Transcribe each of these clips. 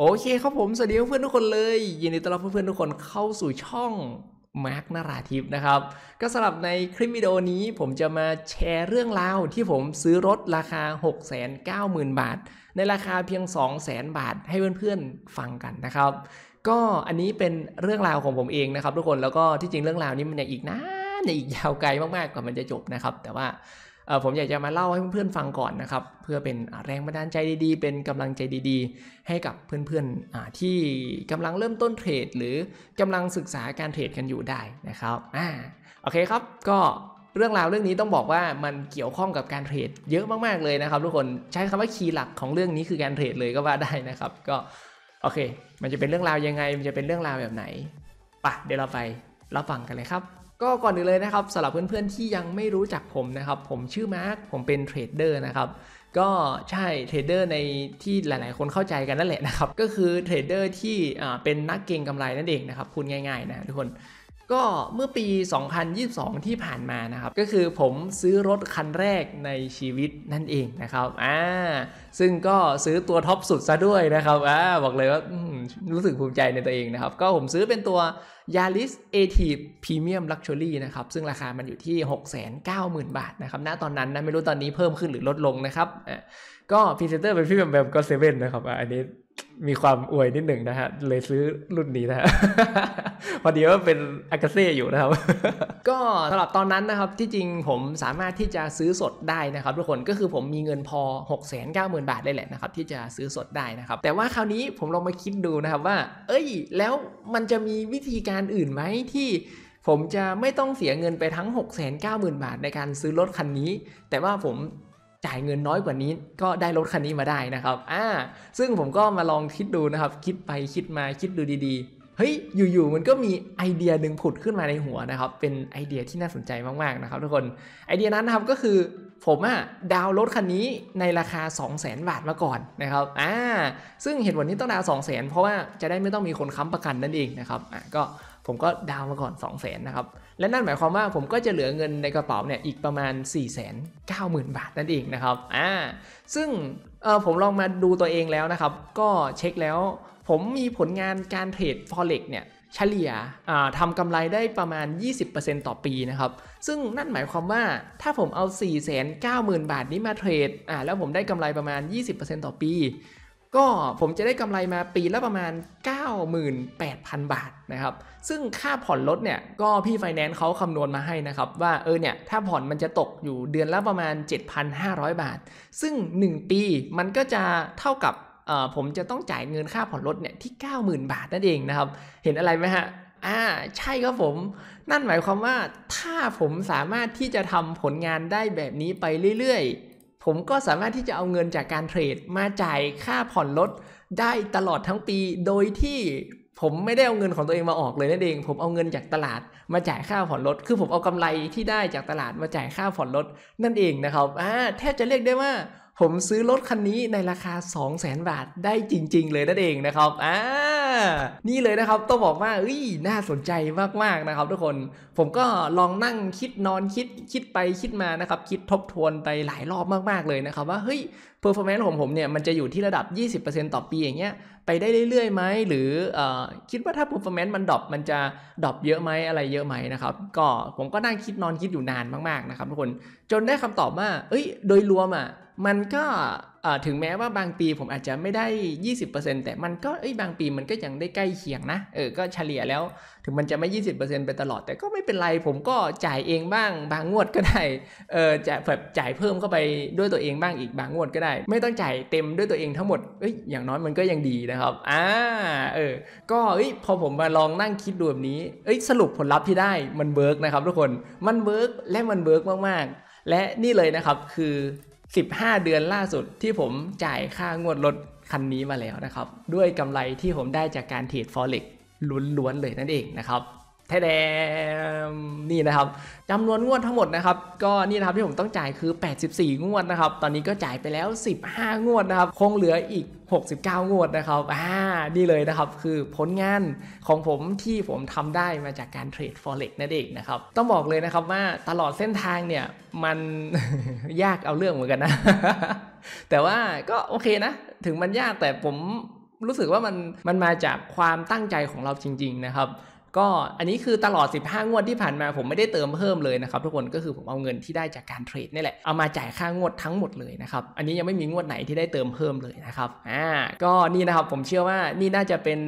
โอเคครับผม สวัสดีเพื่อนทุกคนเลยยินดีต้อนรับเพื่อนๆทุกคนเข้าสู่ช่องมาร์กนาราทิพย์นะครับก็สำหรับในคลิปวิดีโอนี้ผมจะมาแชร์เรื่องราวที่ผมซื้อรถราคา 690,000 บาท ในราคาเพียง 200,000บาทให้เพื่อนๆ ฟังกันนะครับ ก็อันนี้เป็นเรื่องราวของผมเองนะครับทุกคนแล้วก็ที่จริงเรื่องราวนี้มันยังอีกนานยังอีกยาวไกลมากๆกว่ามันจะจบนะครับแต่ว่าผมอยากจะมาเล่าให้เพื่อนๆฟังก่อนนะครับ เพื่อเป็นแรงบันดาลใจดีๆ เป็นกำลังใจดีๆ ให้กับเพื่อนๆที่กำลังเริ่มต้นเทรดหรือกำลังศึกษาการเทรดกันอยู่ได้นะครับอ่าโอเคครับก็เรื่องราวเรื่องนี้ต้องบอกว่ามันเกี่ยวข้องกับการเทรดเยอะมาก ๆเลยนะครับ ทุกคนใช้คำว่าคีย์หลักของเรื่องนี้คือการเทรดเลยก็ว่าได้นะครับก็โอเค มันจะเป็นเรื่องราวยังไง มันจะเป็นเรื่องราวแบบไหนปะเดี๋ยวเราไปรับฟังกันเลยครับก็ก่อนอื่นเลยนะครับสำหรับเพื่อนๆที่ยังไม่รู้จักผมนะครับ ผมชื่อมาร์คผมเป็นเทรดเดอร์นะครับ ก็ใช่เทรดเดอร์ในที่หลายๆคนเข้าใจกันนั่นแหละนะครับ ก็คือเทรดเดอร์ที่เป็นนักเก็งกำไรนั่นเองนะครับพูดง่ายๆนะทุกคนก็เมื่อปี 2022 ที่ผ่านมานะครับ ก็คือผมซื้อรถคันแรกในชีวิตนั่นเองนะครับ อ่า ซึ่งก็ซื้อตัวท็อปสุดซะด้วยนะครับ อ่า บอกเลยว่ารู้สึกภูมิใจในตัวเองนะครับ ก็ผมซื้อเป็นตัวยาริสเอทีพรีเมียมลักชัวรี่นะครับ ซึ่งราคามันอยู่ที่ 690,000 บาทนะครับ ณ ตอนนั้นนะ ไม่รู้ตอนนี้เพิ่มขึ้นหรือลดลงนะครับ ก็พรีเซนเตอร์เป็นพี่แบมแบมก็เซเว่นนะครับอันนี้มีความอวยนิดหนึ่งนะฮะเลยซื้อรุ่นนี้นะฮะพอดีว่าเป็นอากาเซ่อยู่นะครับ ก็สำหรับตอนนั้นนะครับที่จริงผมสามารถที่จะซื้อสดได้นะครับทุกคนก็คือผมมีเงินพอ6 9 0 0 0นบาทได้แหละนะครับที่จะซื้อสดได้นะครับ แต่ว่าคราวนี้ผมลองมาคิดดูนะครับว่า เอ้ยแล้วมันจะมีวิธีการอื่นไหมที่ ผมจะไม่ต้องเสียเงินไปทั้ง6 9 0 0 0 0 บาทในการซื้อรถคันนี้ แต่ว่าผมจ่ายเงินน้อยกว่านี้ก็ได้รถคันนี้มาได้นะครับ อ่า ซึ่งผมก็มาลองคิดดูนะครับ คิดไปคิดมาคิดดูดีๆ เฮ้ย อยู่ๆ มันก็มีไอเดียหนึ่งผุดขึ้นมาในหัวนะครับ เป็นไอเดียที่น่าสนใจมาก ๆ นะครับทุกคน ไอเดียนั้นนะครับก็คือผมอะดาวรถคันนี้ในราคา200,000 บาทมาก่อนนะครับ อ่า ซึ่งเหตุผลที่ต้องดาว200,000 เพราะว่าจะได้ไม่ต้องมีคนค้ำประกันนั่นเองนะครับ อ่ะก็ผมก็ดาวมาก่อน 2 0 0แสนนะครับ และนั่นหมายความว่าผมก็จะเหลือเงินในกระเป๋าเนี่ย อีกประมาณ4 9 0 0 0 0 บาทนั่นเองนะครับอ่าซึ่งเออผมลองมาดูตัวเองแล้วนะครับ ก็เช็คแล้ว ผมมีผลงานการเทรด Forex เนี่ยเฉลี่ยทำกำไรได้ประมาณ 20%ต่อปีนะครับ ซึ่งนั่นหมายความว่าถ้าผมเอา 4 9 0 0 0 0 บาทนี้มาเทรดอ่าแล้วผมได้กำไรประมาณ 20%ต่อปีก็ผมจะได้กำไรมาปีละประมาณ 98,000 บาทนะครับซึ่งค่าผ่อนรถเนี่ยก็พี่ไฟแนนซ์เขาคำนวณมาให้นะครับว่าเออเนี่ยถ้าผ่อนมันจะตกอยู่เดือนละประมาณ 7,500 บาท ซึ่ง 1 ปีมันก็จะเท่ากับผมจะต้องจ่ายเงินค่าผ่อนรถเนี่ยที่90,000 บาทนั่นเองนะครับเห็นอะไรไหมฮะอ่าใช่ครับผม นั่นหมายความว่าถ้าผมสามารถที่จะทำผลงานได้แบบนี้ไปเรื่อยผมก็สามารถที่จะเอาเงินจากการเทรดมาจ่ายค่าผ่อนรถได้ตลอดทั้งปี โดยที่ผมไม่ได้เอาเงินของตัวเองมาออกเลยนั่นเองผมเอาเงินจากตลาด มาจ่ายค่าผ่อนรถคือผมเอากำไรที่ได้จากตลาดมาจ่ายค่าผ่อนรถนั่นเองนะครับอ่าแทบจะเรียกได้ว่า ผมซื้อรถคันนี้ในราคา 2 0 0 0 0 0 บาทได้จริง ๆ เลยนั่นเองนะครับอ่านี่เลยนะครับต้องบอกว่าอุ้ย น่าสนใจมากๆนะครับทุกคนผมก็ลองนั่งคิดนอนคิดคิดไปคิดมานะครับคิดทบทวนไปหลายรอบมาก ๆเลยนะครับว่าเฮ้ยเอร์ฟอร์แมนซ์ของผมเนี่ยมันจะอยู่ที่ระดับ 20%ต่อปีอย่างเงี้ยไปได้เรื่อยๆไหม หรืออคิดว่าถ้าเอร์ฟอร์แมนซ์มันดรอปมันจะดรอปเยอะไหมอะไรเยอะไหมนะครับก็ผมก็นั่งคิดนอนคิดอยู่นานมากๆนะครับทุกคนจนได้คำตอบว่า เอ้ย โดยรวมอ่ะมันก็ถึงแม้ว่าบางปีผมอาจจะไม่ได้ 20%แต่มันก็เอ้ยบางปีมันก็ยังได้ใกล้เคียงนะ เออ ก็เฉลี่ยแล้ว ถึงมันจะไม่ 20%ไปตลอด แต่ก็ไม่เป็นไร ผมก็จ่ายเองบ้าง บางงวดก็ได้ เออจะแบบจ่ายเพิ่มเข้าไปด้วยตัวเองบ้างอีก บางงวดก็ได้ ไม่ต้องจ่ายเต็มด้วยตัวเองทั้งหมด เอ้ย อย่างน้อยมันก็ยังดีนะครับ อ่า เออ ก็เอ้ยพอผมมาลองนั่งคิดดูแบบนี้ เอ้ย สรุปผลลัพธ์ที่ได้ มันเวิร์กนะครับทุกคน มันเวิร์กและมันเวิร์กมากๆและนี่เลยนะครับคือ15 เดือนล่าสุดที่ผมจ่ายค่างวดรถคันนี้มาแล้วนะครับ ด้วยกำไรที่ผมได้จากการเทรด Forex ล้วนๆเลยนั่นเองนะครับแทแดมนี่นะครับจำนวนงวดทั้งหมดนะครับ ก็นี่นะครับที่ผมต้องจ่ายคือ 84 งวดนะครับ ตอนนี้ก็จ่ายไปแล้ว 15 งวดนะครับ คงเหลืออีก 69 งวดนะครับอ่านี่เลยนะครับ คือผลงานของผมที่ผมทำได้มาจากการเทรด forex นั่นเองนะครับต้องบอกเลยนะครับว่าตลอดเส้นทางเนี่ยมันยากเอาเรื่องเหมือนกันนะ แต่ว่าก็โอเคนะ ถึงมันยากแต่ผมรู้สึกว่ามันมันมาจากความตั้งใจของเราจริง ๆ นะครับก็อันนี้คือตลอด 15 งวดที่ผ่านมาผมไม่ได้เติมเพิ่มเลยนะครับ ทุกคนก็คือผมเอาเงินที่ได้จากการเทรดนี่แหละเอามาจ่ายค่างวดทั้งหมดเลยนะครับอันนี้ยังไม่มีงวดไหนที่ได้เติมเพิ่มเลยนะครับอ่าก็นี่นะครับผมเชื่อว่านี่น่าจะเป็น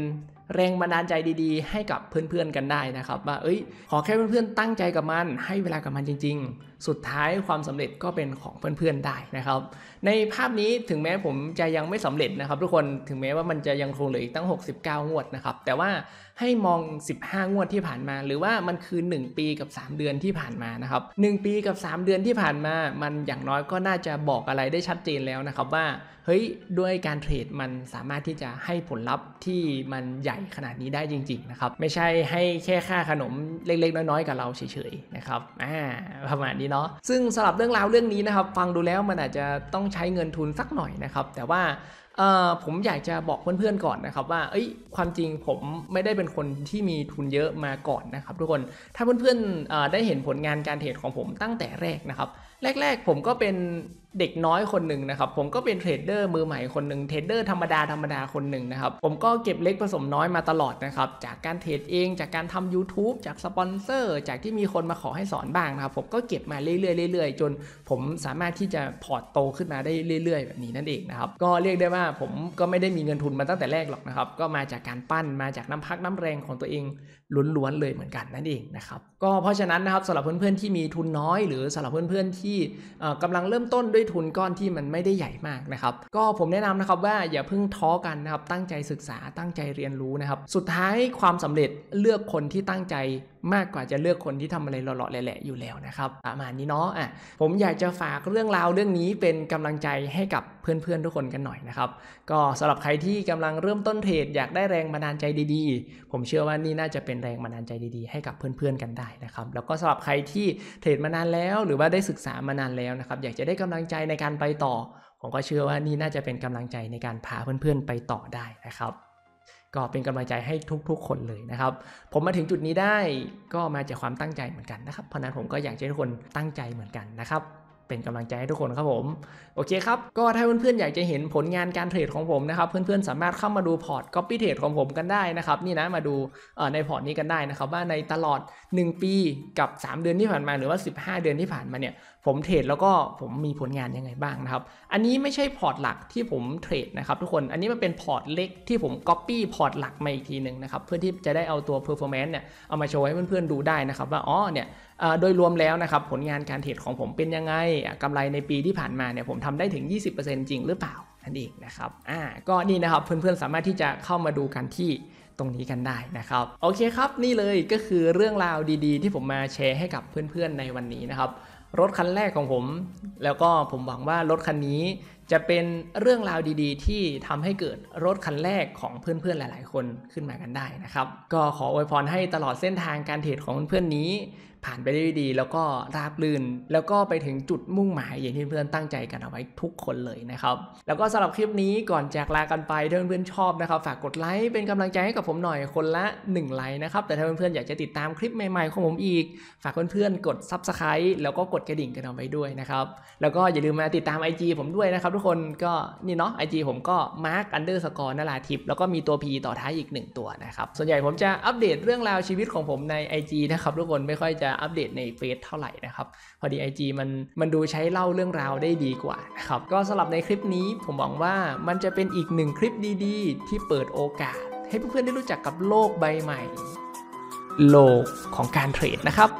แรงบันดาลใจดี ๆ ให้กับเพื่อนๆกันได้นะครับว่าเอ้ย ขอแค่เพื่อนๆตั้งใจกับมัน ให้เวลากับมันจริง ๆ สุดท้ายความสำเร็จก็เป็นของเพื่อนๆได้นะครับในภาพนี้ถึงแม้ผมจะยังไม่สำเร็จนะครับ ทุกคนถึงแม้ว่ามันจะยังคงเหลืออีกตั้ง 69งวดนะครับแต่ว่าให้มอง 15 งวดที่ผ่านมาหรือว่ามันคือ1ปีกับ 3 เดือนที่ผ่านมานะครับ1ปีกับ 3 เดือนที่ผ่านมา มันอย่างน้อยก็น่าจะบอกอะไรได้ชัดเจนแล้วนะครับว่าเฮ้ยด้วยการเทรดมันสามารถที่จะให้ผลลัพธ์ที่มันใหญ่ขนาดนี้ได้จริงๆนะครับไม่ใช่ให้แค่ค่าขนมเล็กๆ น้อยๆ กับเราเฉยๆนะครับอ่าประมาณนี้เนาะซึ่งสำหรับเรื่องราวเรื่องนี้นะครับ ฟังดูแล้วมันอาจจะต้องใช้เงินทุนสักหน่อยนะครับแต่ว่าผม อยากจะบอกเพื่อนๆก่อนนะครับ ว่าเอ้ยความจริงผมไม่ได้เป็นคนที่มีทุนเยอะมา ก่อน นะ ครับทุกคนถ้าเพื่อนๆได้เห็นผลงานการเทรดของผมตั้งแต่แรก นะ ครับ แรก ๆผมก็เป็นเด็กน้อยคนหนึ่งนะครับผมก็เป็นเทรดเดอร์มือใหม่คนหนึ่งเทรดเดอร์ธรรมดาธรรมดาคนหนึ่งนะครับผมก็เก็บเล็กผสมน้อยมาตลอดนะครับจากการเทรดเองจากการทำ YouTube จากสปอนเซอร์จากที่มีคนมาขอให้สอนบ้างนะครับผมก็เก็บมาเรื่อยๆเรื่อยๆ จนผมสามารถที่จะพอร์ตโตขึ้นมาได้เรื่อย ๆ แบบนี้นั่นเองนะครับก็เรียกได้ว่าผมก็ไม่ได้มีเงินทุนมาตั้งแต่แรกหรอกนะครับ ก็มาจากการปั้นมาจากน้ำพักน้ำแรงของตัวเองล้วนๆเลยเหมือนกันนั่นเองนะครับก็เพราะฉะนั้นนะครับสำหรับเพื่อนๆที่มีทุนน้อย หรือสำหรับเพื่อนๆที่กำลังเริ่มต้นด้วยทุนก้อนที่มันไม่ได้ใหญ่มากนะครับ ก็ผมแนะนำนะครับว่าอย่าเพิ่งท้อกันนะครับ ตั้งใจศึกษาตั้งใจเรียนรู้นะครับ สุดท้ายความสำเร็จเลือกคนที่ตั้งใจมากกว่าจะเลือกคนที่ทำอะไรหล่อๆแหละๆอยู่แล้วนะครับประมาณนี้เนาะอ่ะผมอยากจะฝากเรื่องราวเรื่องนี้เป็นกำลังใจให้กับเพื่อนๆ ทุกคนกันหน่อยนะครับ ก็สำหรับใครที่กำลังเริ่มต้นเทรดอยากได้แรงบันดาลใจดีๆ ผมเชื่อว่านี่น่าจะเป็นแรงบันดาลใจดีๆให้กับเพื่อนๆ กันได้นะครับ แล้วก็สำหรับใครที่เทรดมานานแล้วหรือว่าได้ศึกษามานานแล้วนะครับ อยากจะได้กำลังใจในการไปต่อ ผมก็เชื่อว่านี่น่าจะเป็นกำลังใจในการพาเพื่อนๆไปต่อได้นะครับก็เป็นกำลังใจให้ทุก ๆ คนเลยนะครับ ผมมาถึงจุดนี้ได้ก็มาจากความตั้งใจเหมือนกันนะครับเพราะนั้นผมก็อยากให้ทุกคนตั้งใจเหมือนกันนะครับเป็นกำลังใจให้ทุกคนครับผมโอเคครับ ก็ถ้าเพื่อน ๆ อยาก จะเห็นผลงานการเทรดของผมนะครับเพื่อนๆสามารถเข้ามาดูพอร์ต Copy Trade ของผมกันได้นะครับนี่นะมาดูในพอร์ตนี้กันได้นะครับว่าในตลอด 1 ปีกับ 3 เดือนที่ผ่านมาหรือว่า 15 เดือนที่ผ่านมาเนี่ยผมเทรดแล้วก็ผมมีผลงานยังไงบ้างนะครับ อันนี้ไม่ใช่พอร์ตหลักที่ผมเทรดนะครับทุกคนอันนี้มันเป็นพอร์ตเล็กที่ผมก๊อปปี้พอร์ตหลักมาอีกทีหนึ่งนะครับ เพื่อที่จะได้เอาตัว performance เนี่ย เอามาโชว์ให้เพื่อนๆดูได้นะครับ ว่าอ๋อเนี่ยโดยรวมแล้วนะครับผลงานการเทรดของผมเป็นยังไง กำไรในปีที่ผ่านมาเนี่ยผมทำได้ถึง 20%จริงหรือเปล่านั่นเองนะครับ อ่าก็นี่นะครับเพื่อนๆสามารถที่จะเข้ามาดูกันที่ตรงนี้กันได้นะครับโอเคครับนี่เลยก็คือเรื่องราวดี ๆ ที่ผมมาแชร์ให้กับเพื่อน ๆ ในวันนี้นะครับรถคันแรกของผม แล้วก็ผมหวังว่ารถคันนี้จะเป็นเรื่องราวดี ๆที่ทำให้เกิดรถคันแรกของเพื่อนๆหลายๆคนขึ้นมากันได้นะครับก็ขออวยพรให้ตลอดเส้นทางการเทรดของเพื่อนๆนี้ ผ่านไปได้ดีแล้วก็ราบรื่นแล้วก็ไปถึงจุดมุ่งหมายอย่างที่เพื่อนตั้งใจกันเอาไว้ทุกคนเลยนะครับแล้วก็สำหรับคลิปนี้ก่อนจากลากันไปถ้าเพื่อนๆชอบนะครับฝากกดไลค์เป็นกำลังใจให้กับผมหน่อยคนละ1ไลค์นะครับแต่ถ้าเพื่อนๆอยากจะติดตามคลิปใหม่ๆของผมอีก ฝากเพื่อนๆกดซับสไครต์แล้วก็กดกระดิ่งกันเอาไว้ด้วยนะครับแล้วก็อย่าลืมมาติดตาม IG ผมด้วยนะครับทุกคนก็นี่เนาะไอจีผมก็มาร์กอันเดอร์สกอร์นราทิพแล้วก็มีตัว P ต่อท้ายอีก 1 ตัวนะครับ ส่วนใหญ่ผมจะอัปเดตเรื่องราวชีวิตของผมใน IG นะครับทุกคนไม่ค่อยจะอัปเดตในเฟซเท่าไหร่นะครับพอดี IG มันมันดูใช้เล่าเรื่องราวได้ดีกว่านะครับก็สำหรับในคลิปนี้ผมหวังว่ามันจะเป็นอีกหนึ่งคลิปดี ๆ ที่เปิดโอกาสให้เพื่อนๆได้รู้จักกับโลกใบใหม่ โลกของการเทรดนะครับ